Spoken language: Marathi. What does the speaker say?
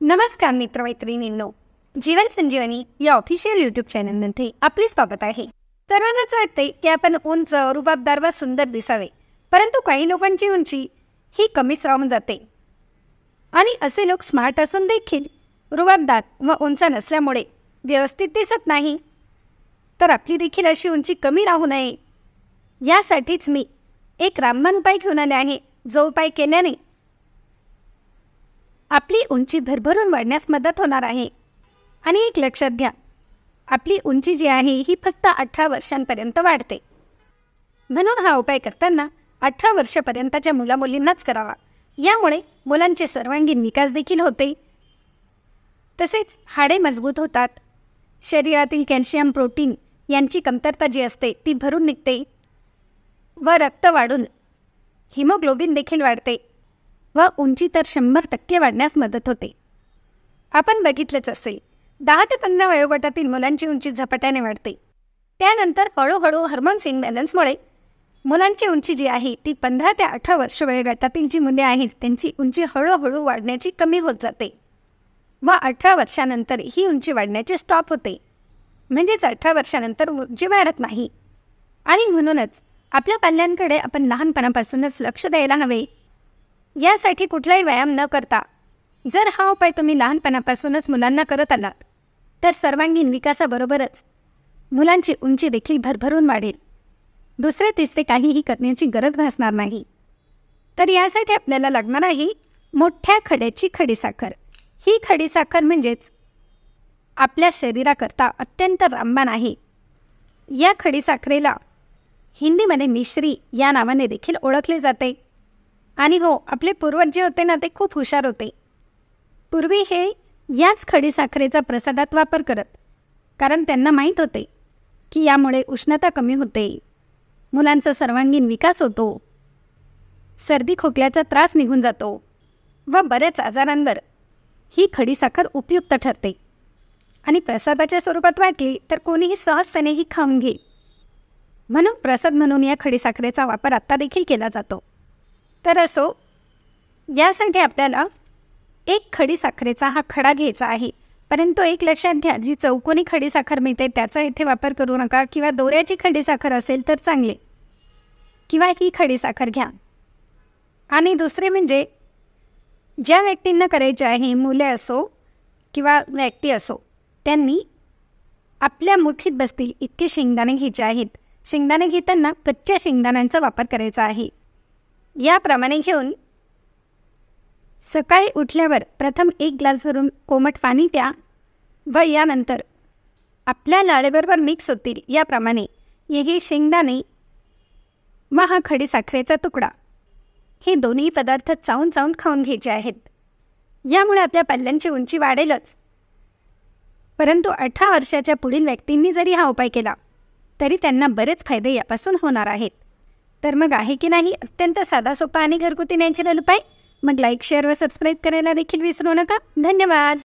नमस्कार मित्रमैत्रिणींनो जीवन संजीवनी या ऑफिशियल यूट्यूब चॅनलमध्ये आपले स्वागत आहे सर्वांनाच वाटते की आपण उंच रुबाबदार व सुंदर दिसावे परंतु काही लोकांची उंची ही कमीच राहून जाते आणि असे लोक स्मार्ट असून देखील रुबाबदार व उंच नसल्यामुळे व्यवस्थित दिसत नाही तर आपली देखील अशी उंची कमी राहू नये यासाठीच मी एक रामबन पाय घेऊन आले आहे जो उपाय केल्याने आपली उंची भरभरून वाढण्यास मदत होणार आहे आणि एक लक्षात घ्या आपली उंची जी आहे ही फक्त अठरा वर्षांपर्यंत वाढते म्हणून हा उपाय करताना अठरा वर्षापर्यंतच्या मुलामुलींनाच करावा यामुळे मुलांचे सर्वांगीण विकास देखील होते तसेच हाडे मजबूत होतात शरीरातील कॅल्शियम प्रोटीन यांची कमतरता जी असते ती भरून निघते व रक्त वाढून हिमोग्लोबिन देखील वाढते व उंची तर शंभर टक्के वाढण्यास मदत होते आपण बघितलंच असेल दहा ते पंधरा वयोगटातील मुलांची उंची झपाट्याने वाढते त्यानंतर हळूहळू हार्मोन्स इनबॅलन्समुळे मुलांची उंची जी आहे ती पंधरा ते अठरा वर्ष वयोगटातील जी मुले आहेत त्यांची उंची हळूहळू वाढण्याची कमी होत जाते व अठरा वर्षानंतर ही उंची वाढण्याचे स्टॉप होते म्हणजेच अठरा वर्षानंतर उंची वाढत नाही आणि म्हणूनच आपल्या पाल्यांकडे आपण लहानपणापासूनच लक्ष द्यायला हवे यासाठी कुठलाही व्यायाम न करता जर हा उपाय तुम्ही लहानपणापासूनच मुलांना करत आलात तर सर्वांगीण विकासाबरोबरच मुलांची उंची देखील भरभरून वाढेल दुसरे तिसरे काहीही करण्याची गरज भासणार नाही तर यासाठी आपल्याला लागणार आहे मोठ्या खड्याची खडीसाखर ही खडीसाखर म्हणजेच आपल्या शरीराकरता अत्यंत रामबाण आहे या खडीसाखरेला हिंदीमध्ये मिश्री या नावाने देखील ओळखले जाते आणि हो आपले पूर्वज जे होते ना ते खूप हुशार होते पूर्वी हे याच खडीसाखरेचा प्रसादात वापर करत कारण त्यांना माहीत होते की यामुळे उष्णता कमी होते मुलांचा सर्वांगीण विकास होतो सर्दी खोकल्याचा त्रास निघून जातो व बऱ्याच आजारांवर ही खडीसाखर उपयुक्त ठरते आणि प्रसादाच्या स्वरूपात वाटली तर कोणीही सहजतेने ही खाऊन घेईल म्हणून प्रसाद म्हणून या खडीसाखरेचा वापर आत्ता देखील केला जातो तर असो यासाठी आपल्याला एक खडीसाखरेचा हा खडा घ्यायचा आहे परंतु एक लक्षात घ्या जी चौकोनी खडीसाखर मिळते त्याचा इथे वापर करू नका किंवा दोऱ्याची खडीसाखर असेल तर चांगले किंवा ही खडीसाखर घ्या आणि दुसरे म्हणजे ज्या व्यक्तींना करायचे आहे मुले असो किंवा व्यक्ती असो त्यांनी आपल्या मुठीत बसतील इतके शेंगदाणे घ्यायचे आहेत शेंगदाणे घेताना कच्च्या शेंगदाण्यांचा वापर करायचा आहे याप्रमाणे घेऊन सकाळी उठल्यावर प्रथम एक ग्लास भरून कोमट पाणी प्या व यानंतर आपल्या लाळेबरोबर मिक्स होतील याप्रमाणे हे शेंगदाणे व हा खडीसाखरेचा तुकडा हे दोन्ही पदार्थ चावून चावून खाऊन घ्यायचे आहेत यामुळे आपल्या पाल्यांची उंची वाढेलच परंतु अठरा वर्षाच्या पुढील व्यक्तींनी जरी हा उपाय केला तरी त्यांना बरेच फायदे यापासून होणार आहेत तर मग आहे की नाही अत्यंत साधा सोपा आणि घरगुती नॅचरल उपाय मग लाईक शेअर व सबस्क्राईब करायला देखील विसरू नका धन्यवाद